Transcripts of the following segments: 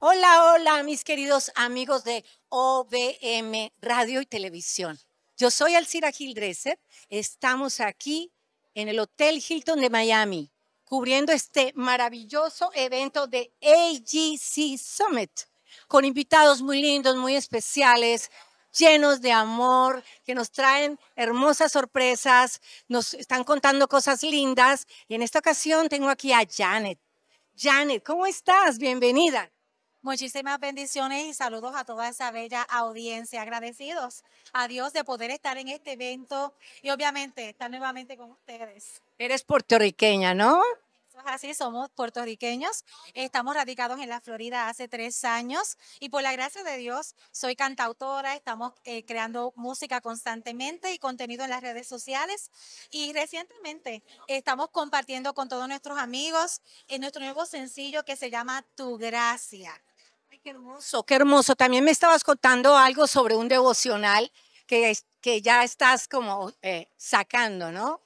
Hola, hola, mis queridos amigos de OBM Radio y Televisión. Yo soy Alcira Gildreser. Estamos aquí en el Hotel Hilton de Miami, cubriendo este maravilloso evento de AGC Summit, con invitados muy lindos, muy especiales, llenos de amor, que nos traen hermosas sorpresas, nos están contando cosas lindas. Y en esta ocasión tengo aquí a Janet. Janet, ¿cómo estás? Bienvenida. Muchísimas bendiciones y saludos a toda esa bella audiencia. Agradecidos a Dios de poder estar en este evento y obviamente estar nuevamente con ustedes. Eres puertorriqueña, ¿no? así, somos puertorriqueños. Estamos radicados en la Florida hace tres años y por la gracia de Dios soy cantautora, estamos eh, creando música constantemente y contenido en las redes sociales y recientemente estamos compartiendo con todos nuestros amigos en eh, nuestro nuevo sencillo que se llama Tu Gracia qué hermoso, qué hermoso. También me estabas contando algo sobre un devocional que, que ya estás como eh, sacando, ¿no?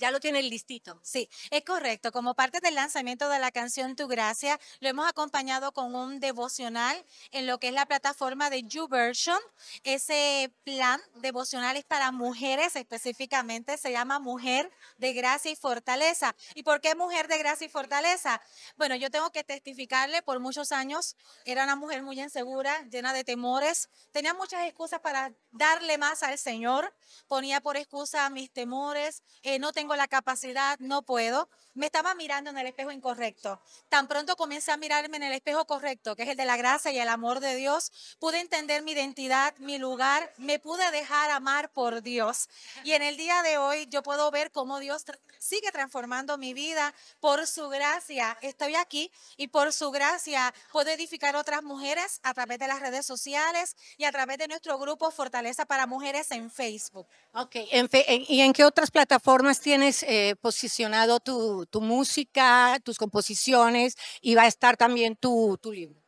Ya lo tiene listito. Sí, es correcto. Como parte del lanzamiento de la canción Tu Gracia, lo hemos acompañado con un devocional en lo que es la plataforma de YouVersion. Ese plan devocional es para mujeres específicamente, se llama Mujer de Gracia y Fortaleza. ¿Y por qué Mujer de Gracia y Fortaleza? Bueno, yo tengo que testificarle, por muchos años era una mujer muy insegura, llena de temores, tenía muchas excusas para darle más al Señor, ponía por excusa mis temores, eh, no tengo la capacidad, no puedo. Me estaba mirando en el espejo incorrecto. Tan pronto comencé a mirarme en el espejo correcto, que es el de la gracia y el amor de Dios, pude entender mi identidad, mi lugar, me pude dejar amar por Dios. Y en el día de hoy yo puedo ver cómo Dios sigue transformando mi vida. Por su gracia estoy aquí y por su gracia puedo edificar otras mujeres a través de las redes sociales y a través de nuestro grupo Fortaleza para Mujeres en Facebook. Ok, ¿y en qué otras plataformas tienes eh, posicionado tu, música, tus composiciones y va a estar también tu libro?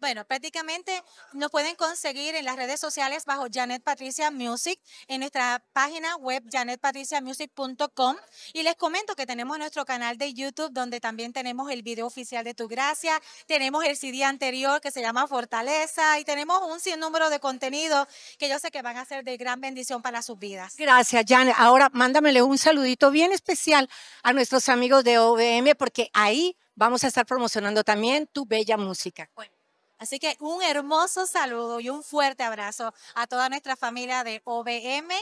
Bueno, prácticamente nos pueden conseguir en las redes sociales bajo Janet Patricia Music, en nuestra página web janetpatriciamusic.com. Y les comento que tenemos nuestro canal de YouTube, donde también tenemos el video oficial de Tu Gracia, tenemos el CD anterior que se llama Fortaleza y tenemos un sinnúmero de contenidos que yo sé que van a ser de gran bendición para sus vidas. Gracias, Janet. Ahora mándamele un saludito bien especial a nuestros amigos de OVM, porque ahí vamos a estar promocionando también tu bella música. Bueno. Así que un hermoso saludo y un fuerte abrazo a toda nuestra familia de OBM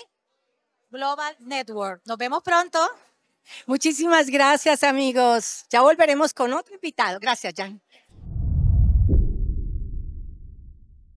Global Network. Nos vemos pronto. Muchísimas gracias amigos. Ya volveremos con otro invitado. Gracias, Jan.